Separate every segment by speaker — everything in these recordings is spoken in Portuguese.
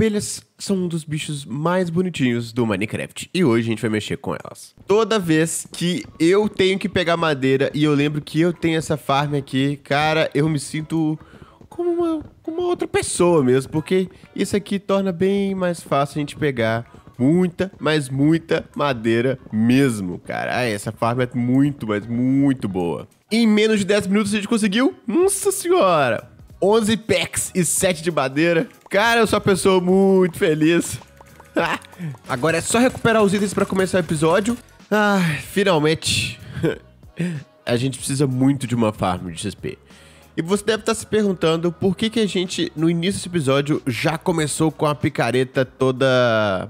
Speaker 1: Abelhas são um dos bichos mais bonitinhos do Minecraft e hoje a gente vai mexer com elas. Toda vez que eu tenho que pegar madeira e eu lembro que eu tenho essa farm aqui, cara, eu me sinto como uma, como uma outra pessoa mesmo, porque isso aqui torna bem mais fácil a gente pegar muita, mas muita madeira mesmo, cara. essa farm é muito, mas muito boa. Em menos de 10 minutos a gente conseguiu? Nossa senhora! 11 packs e 7 de madeira. Cara, eu sou uma pessoa muito feliz. Agora é só recuperar os itens para começar o episódio. Ah, finalmente. a gente precisa muito de uma farm de XP. E você deve estar se perguntando por que, que a gente, no início desse episódio, já começou com a picareta toda.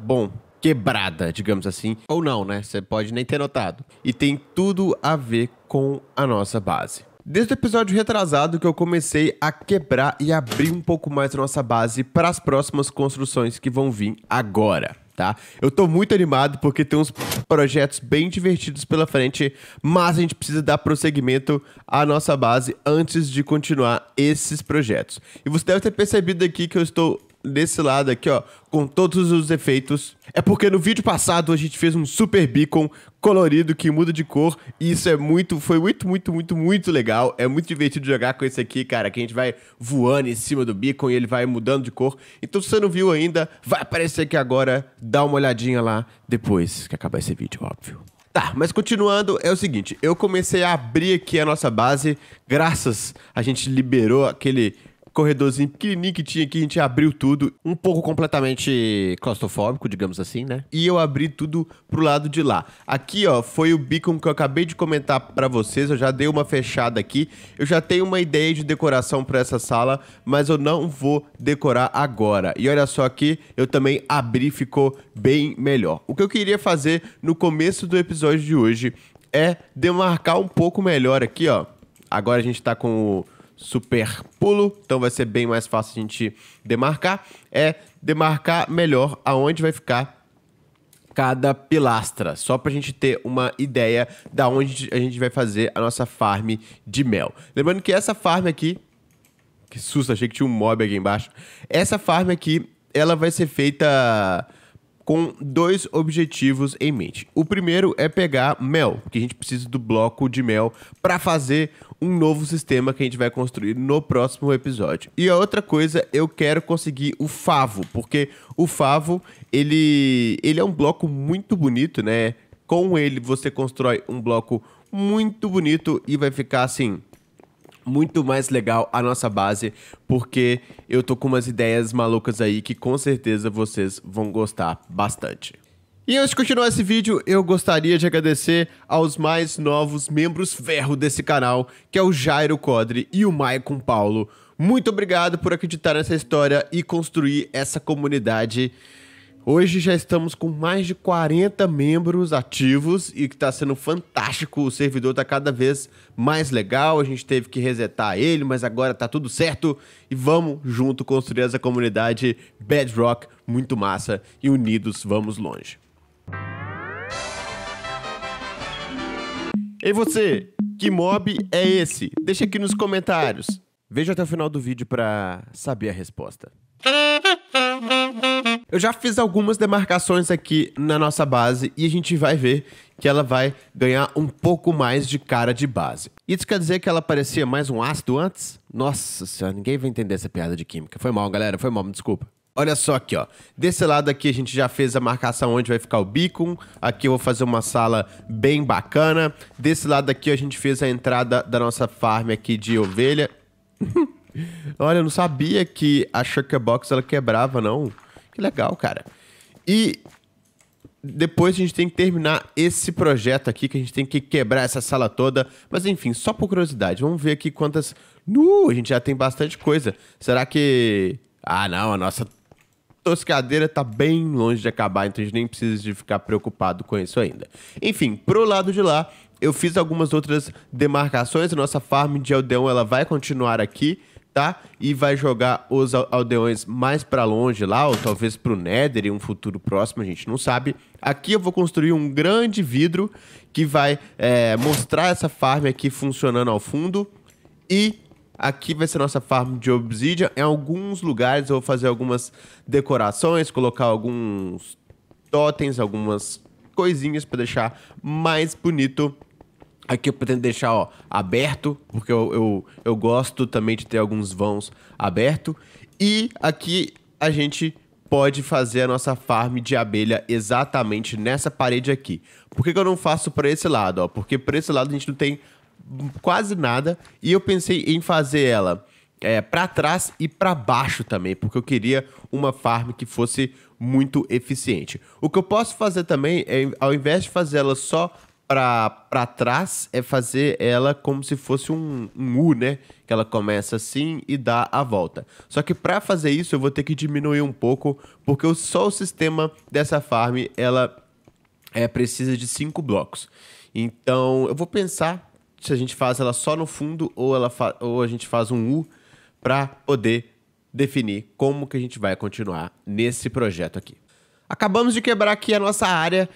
Speaker 1: Bom, quebrada, digamos assim. Ou não, né? Você pode nem ter notado. E tem tudo a ver com a nossa base. Desde o episódio retrasado que eu comecei a quebrar e abrir um pouco mais a nossa base para as próximas construções que vão vir agora. Tá? Eu tô muito animado porque tem uns projetos bem divertidos pela frente, mas a gente precisa dar prosseguimento à nossa base antes de continuar esses projetos. E você deve ter percebido aqui que eu estou desse lado aqui, ó, com todos os efeitos. É porque no vídeo passado a gente fez um super beacon colorido que muda de cor, e isso é muito, foi muito, muito, muito, muito legal. É muito divertido jogar com esse aqui, cara, que a gente vai voando em cima do beacon e ele vai mudando de cor. Então se você não viu ainda, vai aparecer aqui agora, dá uma olhadinha lá depois que acabar esse vídeo, óbvio. Tá, mas continuando, é o seguinte, eu comecei a abrir aqui a nossa base, graças a gente liberou aquele corredorzinho pequenininho que tinha aqui, a gente abriu tudo, um pouco completamente claustrofóbico, digamos assim, né? E eu abri tudo pro lado de lá. Aqui, ó, foi o beacon que eu acabei de comentar para vocês, eu já dei uma fechada aqui. Eu já tenho uma ideia de decoração para essa sala, mas eu não vou decorar agora. E olha só aqui, eu também abri, ficou bem melhor. O que eu queria fazer no começo do episódio de hoje é demarcar um pouco melhor aqui, ó. Agora a gente tá com o super pulo, então vai ser bem mais fácil a gente demarcar, é demarcar melhor aonde vai ficar cada pilastra, só para a gente ter uma ideia da onde a gente vai fazer a nossa farm de mel. Lembrando que essa farm aqui, que susto, achei que tinha um mob aqui embaixo. Essa farm aqui, ela vai ser feita com dois objetivos em mente. O primeiro é pegar mel, porque a gente precisa do bloco de mel para fazer um novo sistema que a gente vai construir no próximo episódio. E a outra coisa, eu quero conseguir o favo, porque o favo, ele, ele é um bloco muito bonito, né? Com ele você constrói um bloco muito bonito e vai ficar assim muito mais legal a nossa base, porque eu tô com umas ideias malucas aí que com certeza vocês vão gostar bastante. E antes de continuar esse vídeo, eu gostaria de agradecer aos mais novos membros ferro desse canal, que é o Jairo Codre e o Maicon Paulo. Muito obrigado por acreditar nessa história e construir essa comunidade Hoje já estamos com mais de 40 membros ativos e que está sendo fantástico. O servidor está cada vez mais legal. A gente teve que resetar ele, mas agora está tudo certo e vamos junto construir essa comunidade Bedrock muito massa e unidos vamos longe. E você, que mob é esse? Deixa aqui nos comentários. Veja até o final do vídeo para saber a resposta. Eu já fiz algumas demarcações aqui na nossa base e a gente vai ver que ela vai ganhar um pouco mais de cara de base. Isso quer dizer que ela parecia mais um ácido antes? Nossa senhora, ninguém vai entender essa piada de química. Foi mal, galera, foi mal, me desculpa. Olha só aqui, ó. Desse lado aqui a gente já fez a marcação onde vai ficar o beacon. Aqui eu vou fazer uma sala bem bacana. Desse lado aqui a gente fez a entrada da nossa farm aqui de ovelha. Olha, eu não sabia que a Shulker Box ela quebrava, não. Que legal, cara. E depois a gente tem que terminar esse projeto aqui, que a gente tem que quebrar essa sala toda. Mas enfim, só por curiosidade, vamos ver aqui quantas. Nu, a gente já tem bastante coisa. Será que. Ah, não, a nossa toscadeira tá bem longe de acabar, então a gente nem precisa de ficar preocupado com isso ainda. Enfim, pro lado de lá, eu fiz algumas outras demarcações. A nossa farm de aldeão ela vai continuar aqui tá? E vai jogar os aldeões mais para longe lá, ou talvez pro Nether em um futuro próximo, a gente não sabe. Aqui eu vou construir um grande vidro que vai é, mostrar essa farm aqui funcionando ao fundo. E aqui vai ser nossa farm de obsidian. Em alguns lugares eu vou fazer algumas decorações, colocar alguns totens, algumas coisinhas para deixar mais bonito Aqui eu pretendo deixar ó, aberto, porque eu, eu, eu gosto também de ter alguns vãos aberto. E aqui a gente pode fazer a nossa farm de abelha exatamente nessa parede aqui. Por que, que eu não faço para esse lado? Ó? Porque para esse lado a gente não tem quase nada. E eu pensei em fazer ela é, para trás e para baixo também, porque eu queria uma farm que fosse muito eficiente. O que eu posso fazer também é, ao invés de fazer ela só para trás é fazer ela como se fosse um, um, U, né? Que ela começa assim e dá a volta. Só que para fazer isso eu vou ter que diminuir um pouco, porque só o sistema dessa farm ela é, precisa de cinco blocos. Então eu vou pensar se a gente faz ela só no fundo ou, ela ou a gente faz um U para poder definir como que a gente vai continuar nesse projeto aqui. Acabamos de quebrar aqui a nossa área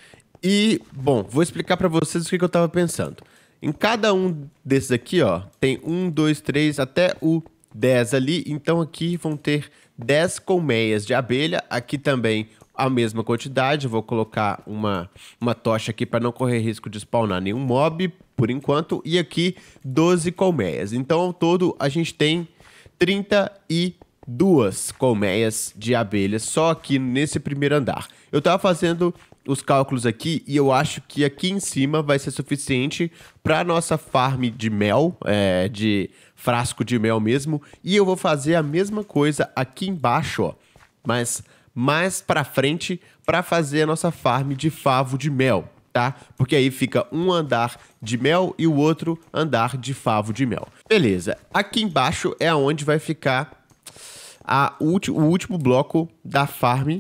Speaker 1: e, bom, vou explicar para vocês o que, que eu estava pensando. Em cada um desses aqui, ó, tem um, dois, três, até o 10 ali. Então aqui vão ter 10 colmeias de abelha. Aqui também a mesma quantidade. vou colocar uma, uma tocha aqui para não correr risco de spawnar nenhum mob por enquanto. E aqui 12 colmeias. Então ao todo a gente tem 32 colmeias de abelha só aqui nesse primeiro andar. Eu estava fazendo os cálculos aqui e eu acho que aqui em cima vai ser suficiente para nossa farm de mel, é, de frasco de mel mesmo. E eu vou fazer a mesma coisa aqui embaixo, ó, mas mais para frente para fazer a nossa farm de favo de mel, tá? Porque aí fica um andar de mel e o outro andar de favo de mel. Beleza. Aqui embaixo é onde vai ficar a o último bloco da farm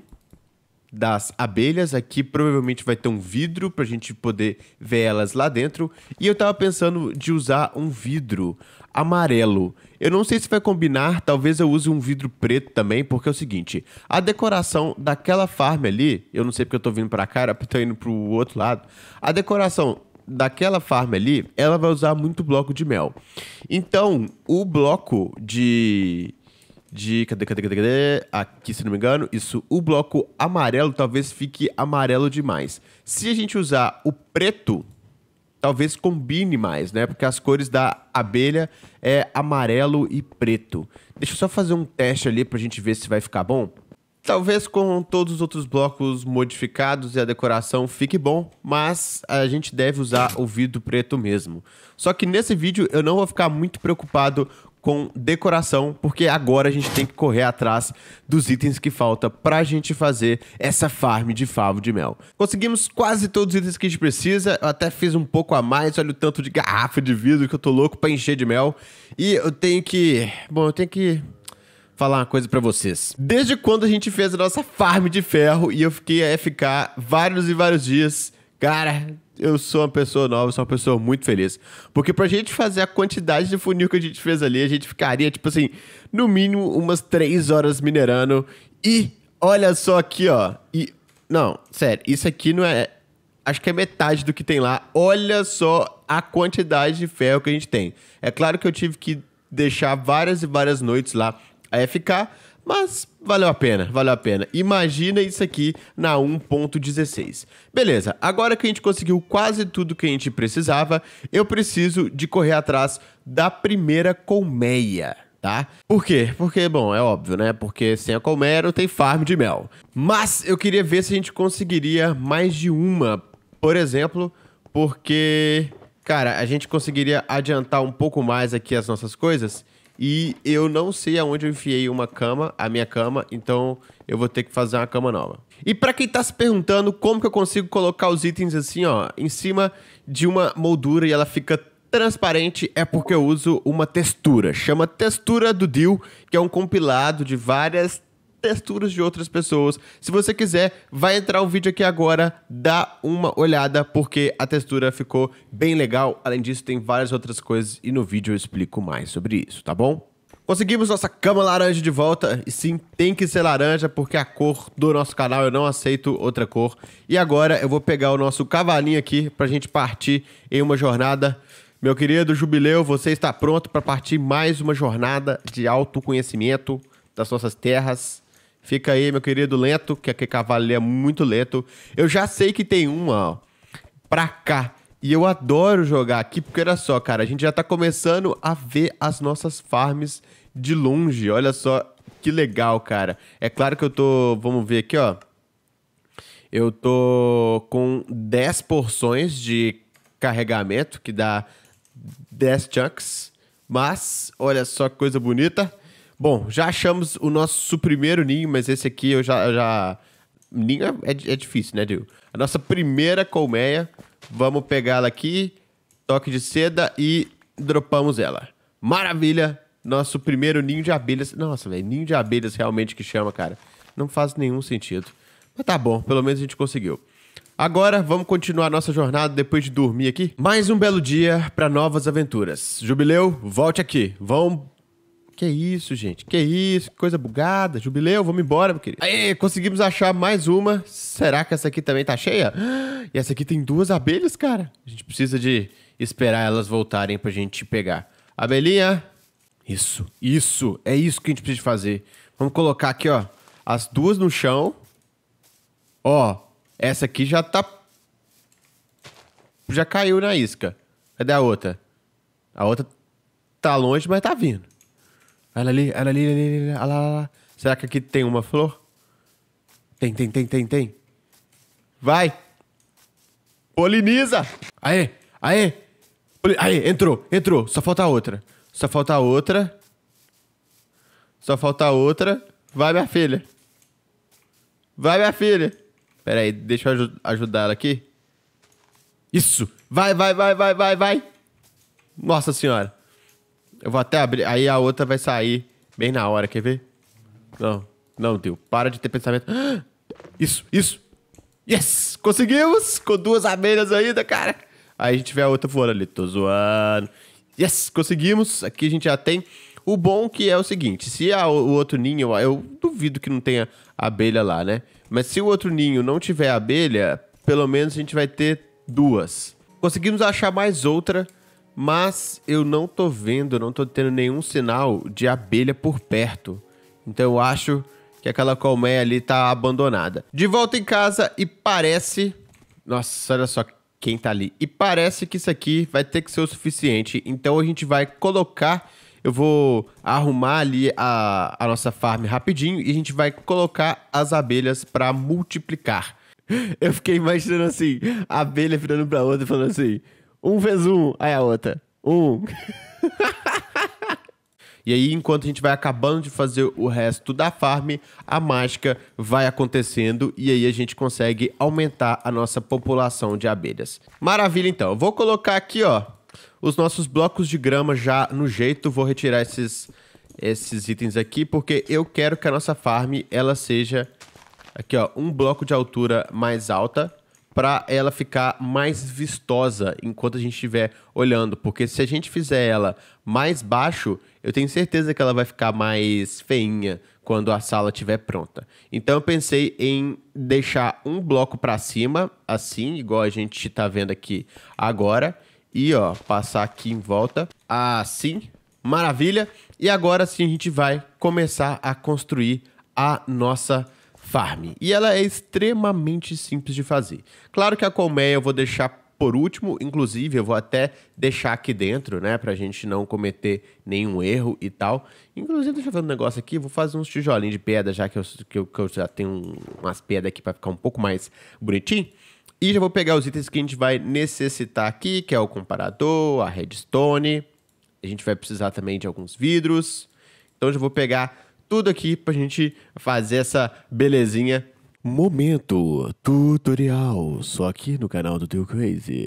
Speaker 1: das abelhas. Aqui provavelmente vai ter um vidro para a gente poder ver elas lá dentro. E eu estava pensando de usar um vidro amarelo. Eu não sei se vai combinar, talvez eu use um vidro preto também, porque é o seguinte, a decoração daquela farm ali, eu não sei porque eu estou vindo para cá, era porque eu indo para o outro lado. A decoração daquela farm ali, ela vai usar muito bloco de mel. Então, o bloco de de. Cadê, cadê, cadê, cadê? Aqui, se não me engano, isso. O bloco amarelo talvez fique amarelo demais. Se a gente usar o preto, talvez combine mais, né? Porque as cores da abelha é amarelo e preto. Deixa eu só fazer um teste ali pra gente ver se vai ficar bom. Talvez com todos os outros blocos modificados e a decoração fique bom, mas a gente deve usar o vidro preto mesmo. Só que nesse vídeo eu não vou ficar muito preocupado com decoração, porque agora a gente tem que correr atrás dos itens que falta para a gente fazer essa farm de favo de mel. Conseguimos quase todos os itens que a gente precisa, eu até fiz um pouco a mais, olha o tanto de garrafa de vidro que eu tô louco para encher de mel. E eu tenho que, bom, eu tenho que falar uma coisa para vocês. Desde quando a gente fez a nossa farm de ferro e eu fiquei a FK vários e vários dias, cara, eu sou uma pessoa nova, sou uma pessoa muito feliz. Porque pra gente fazer a quantidade de funil que a gente fez ali, a gente ficaria, tipo assim, no mínimo umas três horas minerando. E olha só aqui, ó. E. Não, sério, isso aqui não é. Acho que é metade do que tem lá. Olha só a quantidade de ferro que a gente tem. É claro que eu tive que deixar várias e várias noites lá a FK. Mas valeu a pena, valeu a pena. Imagina isso aqui na 1.16. Beleza, agora que a gente conseguiu quase tudo que a gente precisava, eu preciso de correr atrás da primeira colmeia. Tá? Por quê? Porque, bom, é óbvio, né? Porque sem a colmeia não tem farm de mel. Mas eu queria ver se a gente conseguiria mais de uma, por exemplo, porque, cara, a gente conseguiria adiantar um pouco mais aqui as nossas coisas e eu não sei aonde eu enfiei uma cama, a minha cama, então eu vou ter que fazer uma cama nova. E para quem tá se perguntando como que eu consigo colocar os itens assim, ó, em cima de uma moldura e ela fica transparente é porque eu uso uma textura. Chama Textura do Deal, que é um compilado de várias texturas de outras pessoas. Se você quiser, vai entrar o vídeo aqui agora, dá uma olhada, porque a textura ficou bem legal. Além disso, tem várias outras coisas e no vídeo eu explico mais sobre isso, tá bom? Conseguimos nossa cama laranja de volta. E sim, tem que ser laranja, porque é a cor do nosso canal. Eu não aceito outra cor. E agora eu vou pegar o nosso cavalinho aqui pra gente partir em uma jornada. Meu querido Jubileu, você está pronto para partir mais uma jornada de autoconhecimento das nossas terras Fica aí, meu querido Lento, que aquele cavalo é muito lento. Eu já sei que tem uma, ó, pra cá. E eu adoro jogar aqui, porque olha só, cara, a gente já tá começando a ver as nossas farms de longe. Olha só que legal, cara. É claro que eu tô. Vamos ver aqui, ó. Eu tô com 10 porções de carregamento, que dá 10 chunks. Mas, olha só que coisa bonita. Bom, já achamos o nosso primeiro ninho, mas esse aqui eu já. já... Ninho é, é, é difícil, né, Dil? A nossa primeira colmeia. Vamos pegá-la aqui, toque de seda e dropamos ela. Maravilha! Nosso primeiro ninho de abelhas. Nossa, velho, ninho de abelhas realmente que chama, cara. Não faz nenhum sentido. Mas tá bom, pelo menos a gente conseguiu. Agora vamos continuar nossa jornada depois de dormir aqui. Mais um belo dia para novas aventuras. Jubileu, volte aqui. Vão que isso, gente? Que isso? Que coisa bugada. Jubileu, vamos embora, meu querido. conseguimos achar mais uma. Será que essa aqui também tá cheia? E essa aqui tem duas abelhas, cara. A gente precisa de esperar elas voltarem pra gente pegar. Abelhinha. Isso, isso. É isso que a gente precisa fazer. Vamos colocar aqui, ó. As duas no chão. Ó, essa aqui já tá... Já caiu na isca. Cadê a outra? A outra tá longe, mas tá vindo. Olha ali, olha ali, olha ali, olha lá, olha lá. Será que aqui tem uma flor? Tem, tem, tem, tem, tem. Vai! Poliniza! Aê, aê! Aê, entrou, entrou. Só falta outra. Só falta outra. Só falta outra. Vai, minha filha. Vai, minha filha. Pera aí, deixa eu aj ajudar ela aqui. Isso! Vai, vai, vai, vai, vai, vai! Nossa senhora! Eu vou até abrir. Aí a outra vai sair bem na hora, quer ver? Não, não deu. Para de ter pensamento. Isso, isso. Yes! Conseguimos! Com duas abelhas ainda, cara. Aí a gente vê a outra voando ali. Tô zoando. Yes! Conseguimos! Aqui a gente já tem. O bom que é o seguinte, se a, o outro ninho, eu duvido que não tenha abelha lá, né? Mas se o outro ninho não tiver abelha, pelo menos a gente vai ter duas. Conseguimos achar mais outra mas eu não tô vendo, não tô tendo nenhum sinal de abelha por perto. Então eu acho que aquela colmeia ali tá abandonada. De volta em casa e parece. Nossa, olha só quem tá ali. E parece que isso aqui vai ter que ser o suficiente. Então a gente vai colocar. Eu vou arrumar ali a, a nossa farm rapidinho e a gente vai colocar as abelhas para multiplicar. Eu fiquei imaginando assim, a abelha virando pra outra falando assim: um vezes um. Aí a outra. Um. E aí, enquanto a gente vai acabando de fazer o resto da farm, a mágica vai acontecendo e aí a gente consegue aumentar a nossa população de abelhas. Maravilha, então. Eu vou colocar aqui, ó, os nossos blocos de grama já no jeito. Vou retirar esses, esses itens aqui, porque eu quero que a nossa farm, ela seja, aqui, ó, um bloco de altura mais alta para ela ficar mais vistosa enquanto a gente estiver olhando, porque se a gente fizer ela mais baixo, eu tenho certeza que ela vai ficar mais feinha quando a sala estiver pronta. Então eu pensei em deixar um bloco para cima, assim, igual a gente está vendo aqui agora, e ó, passar aqui em volta, assim, maravilha. E agora sim a gente vai começar a construir a nossa sala Farm. E ela é extremamente simples de fazer. Claro que a colmeia eu vou deixar por último, inclusive, eu vou até deixar aqui dentro, né, pra gente não cometer nenhum erro e tal. Inclusive, deixa eu fazer um negócio aqui, vou fazer uns tijolinhos de pedra, já que eu, que eu, que eu já tenho umas pedras aqui para ficar um pouco mais bonitinho. E já vou pegar os itens que a gente vai necessitar aqui, que é o comparador, a redstone. A gente vai precisar também de alguns vidros. Então, já vou pegar tudo aqui pra gente fazer essa belezinha. Momento tutorial, só aqui no canal do Teu Crazy.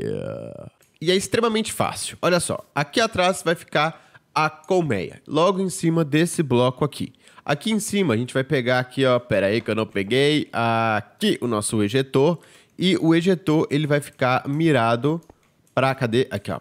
Speaker 1: E é extremamente fácil. Olha só, aqui atrás vai ficar a colmeia, logo em cima desse bloco aqui. Aqui em cima a gente vai pegar aqui, ó, pera aí que eu não peguei, aqui o nosso ejetor. E o ejetor ele vai ficar mirado pra, cadê? Aqui, ó,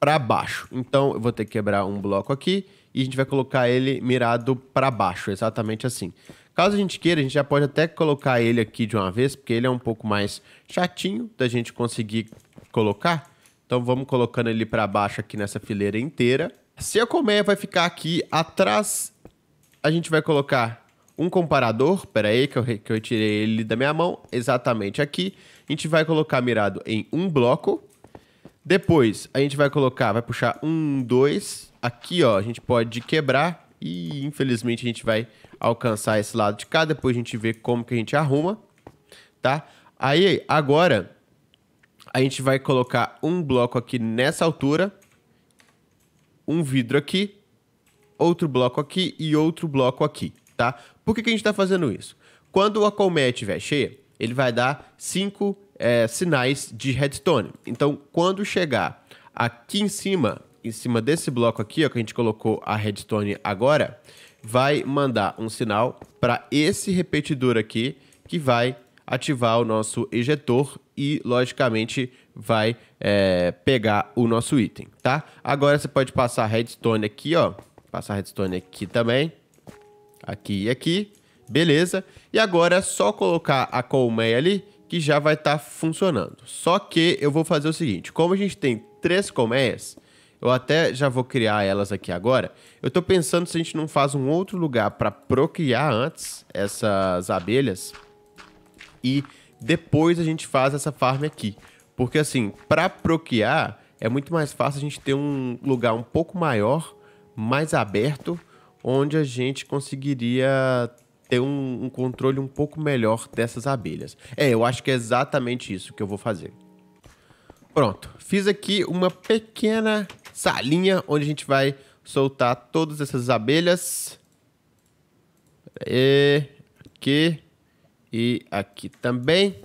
Speaker 1: pra baixo. Então eu vou ter que quebrar um bloco aqui e a gente vai colocar ele mirado para baixo, exatamente assim. Caso a gente queira, a gente já pode até colocar ele aqui de uma vez, porque ele é um pouco mais chatinho da gente conseguir colocar. Então vamos colocando ele para baixo aqui nessa fileira inteira. Se a colmeia vai ficar aqui atrás, a gente vai colocar um comparador, pera aí que eu, que eu tirei ele da minha mão, exatamente aqui. A gente vai colocar mirado em um bloco, depois, a gente vai colocar, vai puxar um, dois. Aqui, ó, a gente pode quebrar e, infelizmente, a gente vai alcançar esse lado de cá. Depois a gente vê como que a gente arruma, tá? Aí, agora, a gente vai colocar um bloco aqui nessa altura, um vidro aqui, outro bloco aqui e outro bloco aqui, tá? Por que, que a gente tá fazendo isso? Quando o acolmete estiver cheia, ele vai dar 5 é, sinais de redstone. Então, quando chegar aqui em cima, em cima desse bloco aqui, ó, que a gente colocou a redstone agora, vai mandar um sinal para esse repetidor aqui, que vai ativar o nosso ejetor e, logicamente, vai é, pegar o nosso item, tá? Agora você pode passar redstone aqui, ó. Passar redstone aqui também. Aqui e aqui. Beleza. E agora é só colocar a colmeia ali já vai estar tá funcionando. Só que eu vou fazer o seguinte, como a gente tem três colmeias, eu até já vou criar elas aqui agora. Eu estou pensando se a gente não faz um outro lugar para procriar antes essas abelhas e depois a gente faz essa farm aqui. Porque assim, para procriar é muito mais fácil a gente ter um lugar um pouco maior, mais aberto, onde a gente conseguiria ter um, um controle um pouco melhor dessas abelhas. É, eu acho que é exatamente isso que eu vou fazer. Pronto, fiz aqui uma pequena salinha onde a gente vai soltar todas essas abelhas. E aqui e aqui também.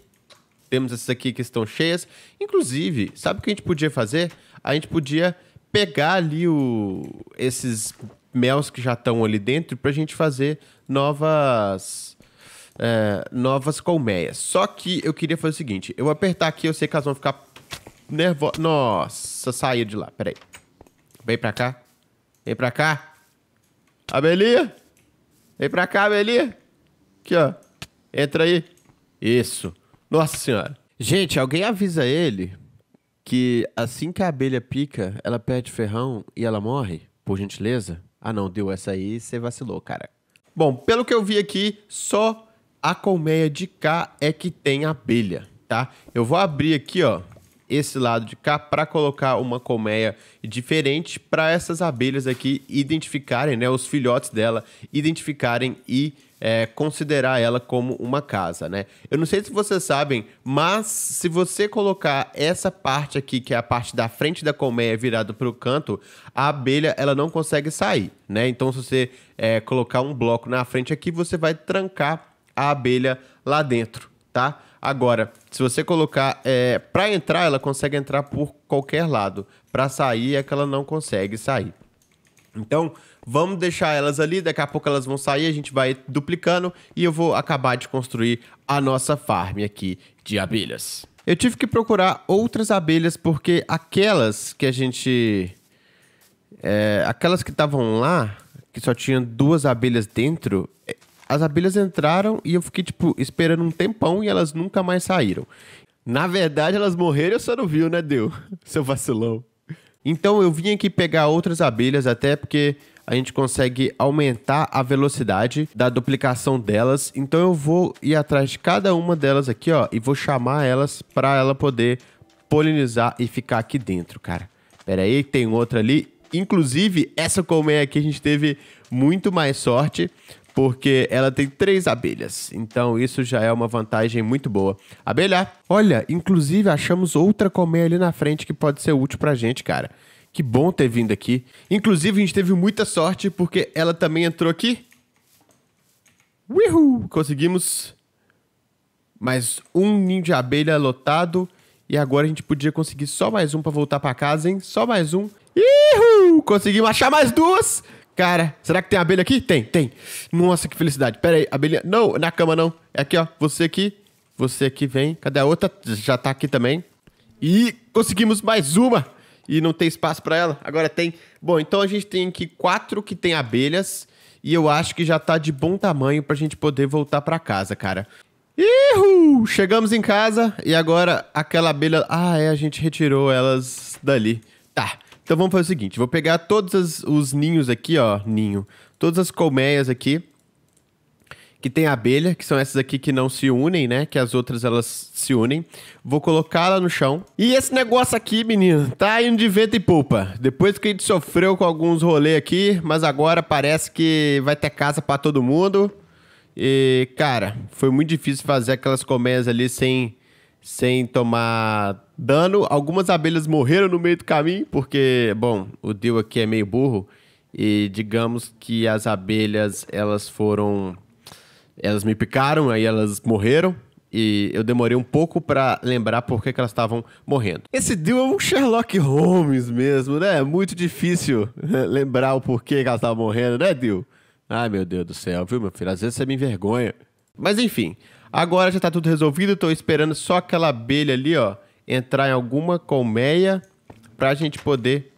Speaker 1: Temos essas aqui que estão cheias. Inclusive, sabe o que a gente podia fazer? A gente podia pegar ali o, esses mels que já estão ali dentro para a gente fazer novas. É, novas colmeias. Só que eu queria fazer o seguinte: eu vou apertar aqui, eu sei que elas vão ficar nervosas. Nossa, saia de lá, peraí. Vem pra cá. Vem pra cá. Abelia! Vem pra cá, Abelia! Aqui, ó. Entra aí. Isso. Nossa senhora. Gente, alguém avisa ele que assim que a abelha pica, ela perde ferrão e ela morre, por gentileza? Ah, não, deu essa aí, você vacilou, cara. Bom, pelo que eu vi aqui, só a colmeia de cá é que tem abelha, tá? Eu vou abrir aqui, ó, esse lado de cá para colocar uma colmeia diferente para essas abelhas aqui identificarem, né, os filhotes dela identificarem e é, considerar ela como uma casa, né? Eu não sei se vocês sabem, mas se você colocar essa parte aqui, que é a parte da frente da colmeia virada para o canto, a abelha ela não consegue sair, né? Então, se você é, colocar um bloco na frente aqui, você vai trancar a abelha lá dentro, tá? Agora, se você colocar é, para entrar, ela consegue entrar por qualquer lado. Para sair é que ela não consegue sair. Então, vamos deixar elas ali, daqui a pouco elas vão sair, a gente vai duplicando e eu vou acabar de construir a nossa farm aqui de abelhas. Eu tive que procurar outras abelhas porque aquelas que a gente... É, aquelas que estavam lá, que só tinham duas abelhas dentro, é, as abelhas entraram e eu fiquei, tipo, esperando um tempão e elas nunca mais saíram. Na verdade, elas morreram e você não viu, né, Deu? Seu vacilão. Então eu vim aqui pegar outras abelhas, até porque a gente consegue aumentar a velocidade da duplicação delas. Então eu vou ir atrás de cada uma delas aqui, ó, e vou chamar elas para ela poder polinizar e ficar aqui dentro, cara. Pera aí, tem outra ali. Inclusive, essa colmeia aqui a gente teve muito mais sorte, porque ela tem três abelhas. Então isso já é uma vantagem muito boa. Abelha, olha, inclusive achamos outra colmeia ali na frente que pode ser útil pra gente, cara. Que bom ter vindo aqui. Inclusive, a gente teve muita sorte porque ela também entrou aqui. Uhul! Conseguimos mais um ninho de abelha lotado. E agora a gente podia conseguir só mais um para voltar para casa, hein? Só mais um. Uhul! Conseguimos achar mais duas! Cara, será que tem abelha aqui? Tem, tem. Nossa, que felicidade. Pera aí, abelha. Não, na cama não. É aqui, ó. Você aqui. Você aqui vem. Cadê a outra? Já tá aqui também. E conseguimos mais uma e não tem espaço para ela. Agora tem. Bom, então a gente tem aqui quatro que tem abelhas e eu acho que já tá de bom tamanho pra gente poder voltar pra casa, cara. Ihu! Chegamos em casa e agora aquela abelha. Ah, é, a gente retirou elas dali. Tá. Então vamos fazer o seguinte: vou pegar todos os ninhos aqui, ó. Ninho. Todas as colmeias aqui que tem a abelha, que são essas aqui que não se unem, né? Que as outras elas se unem. Vou colocá-la no chão. E esse negócio aqui, menino, tá indo de vento e poupa. Depois que a gente sofreu com alguns rolês aqui, mas agora parece que vai ter casa para todo mundo. E, cara, foi muito difícil fazer aquelas colmeias ali sem, sem tomar dano. Algumas abelhas morreram no meio do caminho, porque, bom, o Deu aqui é meio burro. E digamos que as abelhas, elas foram elas me picaram, aí elas morreram. E eu demorei um pouco para lembrar por que, que elas estavam morrendo. Esse Dill é um Sherlock Holmes mesmo, né? É muito difícil né, lembrar o porquê que elas estavam morrendo, né, Dill? Ai, meu Deus do céu, viu, meu filho? Às vezes você me envergonha. Mas enfim, agora já tá tudo resolvido. Tô esperando só aquela abelha ali, ó, entrar em alguma colmeia pra gente poder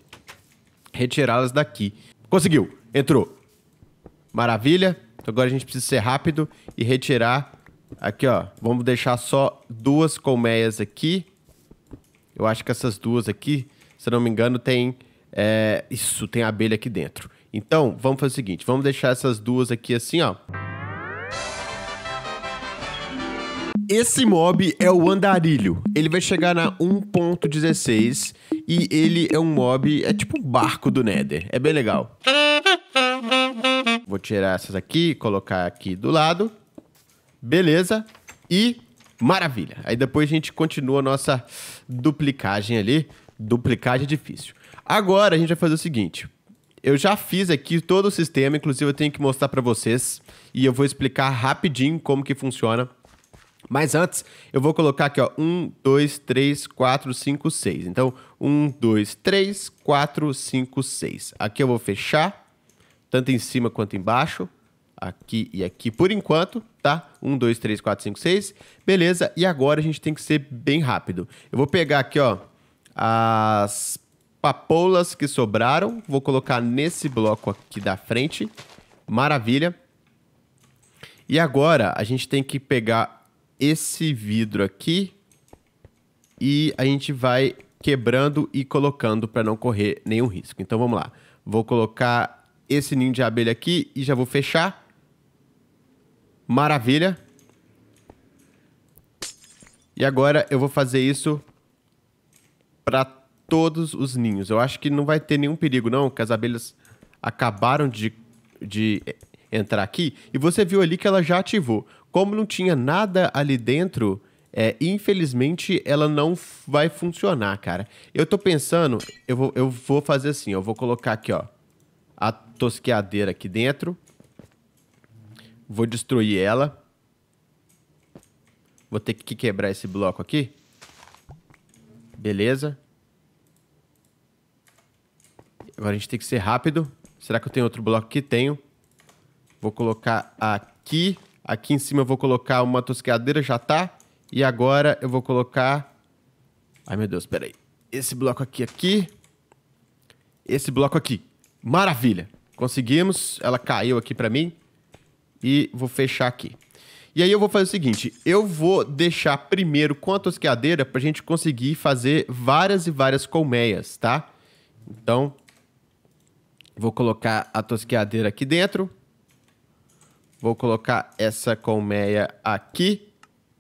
Speaker 1: retirá-las daqui. Conseguiu! Entrou! Maravilha! Então agora a gente precisa ser rápido e retirar. Aqui, ó. Vamos deixar só duas colmeias aqui. Eu acho que essas duas aqui, se não me engano, tem... É, isso, tem abelha aqui dentro. Então, vamos fazer o seguinte. Vamos deixar essas duas aqui assim, ó. Esse mob é o andarilho. Ele vai chegar na 1.16 e ele é um mob, é tipo um barco do Nether. É bem legal. Vou tirar essas aqui, colocar aqui do lado. Beleza. E maravilha. Aí depois a gente continua a nossa duplicagem ali. Duplicagem é difícil. Agora a gente vai fazer o seguinte. Eu já fiz aqui todo o sistema, inclusive eu tenho que mostrar para vocês e eu vou explicar rapidinho como que funciona. Mas antes, eu vou colocar aqui, ó, 1, 2, 3, 4, 5, 6. Então, 1, 2, 3, 4, 5, 6. Aqui eu vou fechar tanto em cima quanto embaixo, aqui e aqui por enquanto, tá? 1, 2, 3, 4, 5, 6. Beleza, e agora a gente tem que ser bem rápido. Eu vou pegar aqui, ó, as papoulas que sobraram, vou colocar nesse bloco aqui da frente. Maravilha. E agora a gente tem que pegar esse vidro aqui e a gente vai quebrando e colocando para não correr nenhum risco. Então vamos lá. Vou colocar esse ninho de abelha aqui e já vou fechar. Maravilha. E agora eu vou fazer isso para todos os ninhos. Eu acho que não vai ter nenhum perigo não, que as abelhas acabaram de, de entrar aqui. E você viu ali que ela já ativou. Como não tinha nada ali dentro, é, infelizmente ela não vai funcionar, cara. Eu tô pensando, eu vou, eu vou fazer assim, eu vou colocar aqui, ó a tosqueadeira aqui dentro. Vou destruir ela. Vou ter que quebrar esse bloco aqui. Beleza. Agora a gente tem que ser rápido. Será que eu tenho outro bloco aqui? Tenho. Vou colocar aqui. Aqui em cima eu vou colocar uma tosqueadeira, já tá. E agora eu vou colocar... Ai, meu Deus, peraí. Esse bloco aqui, aqui. Esse bloco aqui. Maravilha. Conseguimos. Ela caiu aqui para mim. E vou fechar aqui. E aí eu vou fazer o seguinte, eu vou deixar primeiro com a tosqueadeira pra gente conseguir fazer várias e várias colmeias, tá? Então, vou colocar a tosqueadeira aqui dentro. Vou colocar essa colmeia aqui.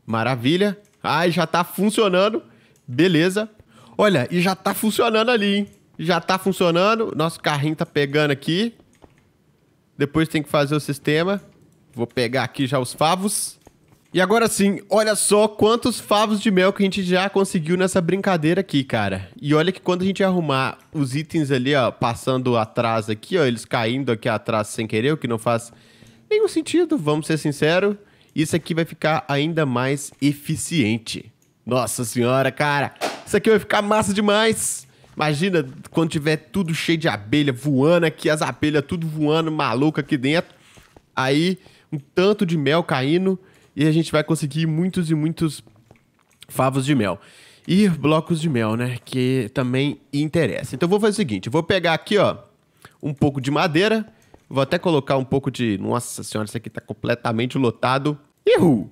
Speaker 1: Maravilha. Ai, já tá funcionando. Beleza. Olha, e já tá funcionando ali, hein? já tá funcionando. Nosso carrinho tá pegando aqui. Depois tem que fazer o sistema. Vou pegar aqui já os favos. E agora sim, olha só quantos favos de mel que a gente já conseguiu nessa brincadeira aqui, cara. E olha que quando a gente arrumar os itens ali, ó, passando atrás aqui, ó, eles caindo aqui atrás sem querer, o que não faz nenhum sentido, vamos ser sinceros. Isso aqui vai ficar ainda mais eficiente. Nossa senhora, cara, isso aqui vai ficar massa demais. Imagina quando tiver tudo cheio de abelha voando aqui, as abelhas tudo voando, maluco aqui dentro. Aí um tanto de mel caindo e a gente vai conseguir muitos e muitos favos de mel. E blocos de mel, né? Que também interessa. Então eu vou fazer o seguinte: eu vou pegar aqui, ó, um pouco de madeira. Vou até colocar um pouco de. Nossa senhora, isso aqui tá completamente lotado. Ihu!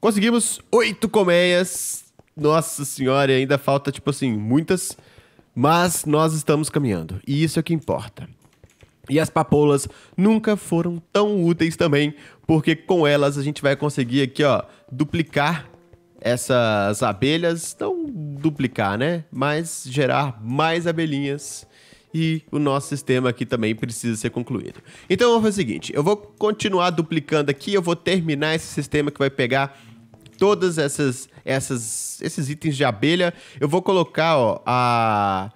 Speaker 1: Conseguimos oito colmeias. Nossa senhora, ainda falta, tipo assim, muitas. Mas nós estamos caminhando, e isso é o que importa. E as papoulas nunca foram tão úteis também, porque com elas a gente vai conseguir aqui, ó, duplicar essas abelhas, não duplicar, né? Mas gerar mais abelhinhas e o nosso sistema aqui também precisa ser concluído. Então eu vou fazer o seguinte, eu vou continuar duplicando aqui, eu vou terminar esse sistema que vai pegar todas essas, essas esses itens de abelha. Eu vou colocar, ó, a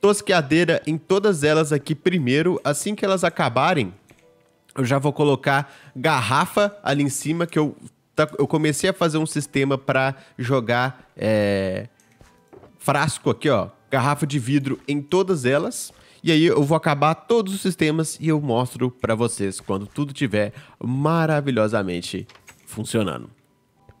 Speaker 1: tosqueadeira em todas elas aqui primeiro, assim que elas acabarem, eu já vou colocar garrafa ali em cima que eu tá, eu comecei a fazer um sistema para jogar é, frasco aqui, ó, garrafa de vidro em todas elas. E aí eu vou acabar todos os sistemas e eu mostro para vocês quando tudo tiver maravilhosamente funcionando.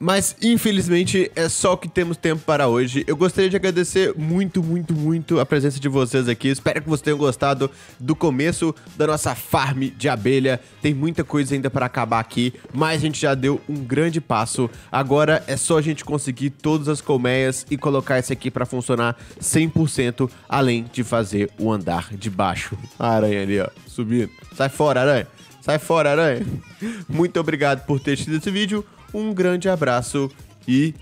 Speaker 1: Mas infelizmente é só o que temos tempo para hoje. Eu gostaria de agradecer muito, muito, muito a presença de vocês aqui. Espero que vocês tenham gostado do começo da nossa farm de abelha. Tem muita coisa ainda para acabar aqui, mas a gente já deu um grande passo. Agora é só a gente conseguir todas as colmeias e colocar esse aqui para funcionar 100%, além de fazer o andar de baixo. A aranha ali, ó, subindo. Sai fora, aranha. Sai fora, aranha. Muito obrigado por ter assistido esse vídeo. Um grande abraço e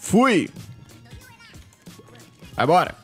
Speaker 1: fui! Vai embora!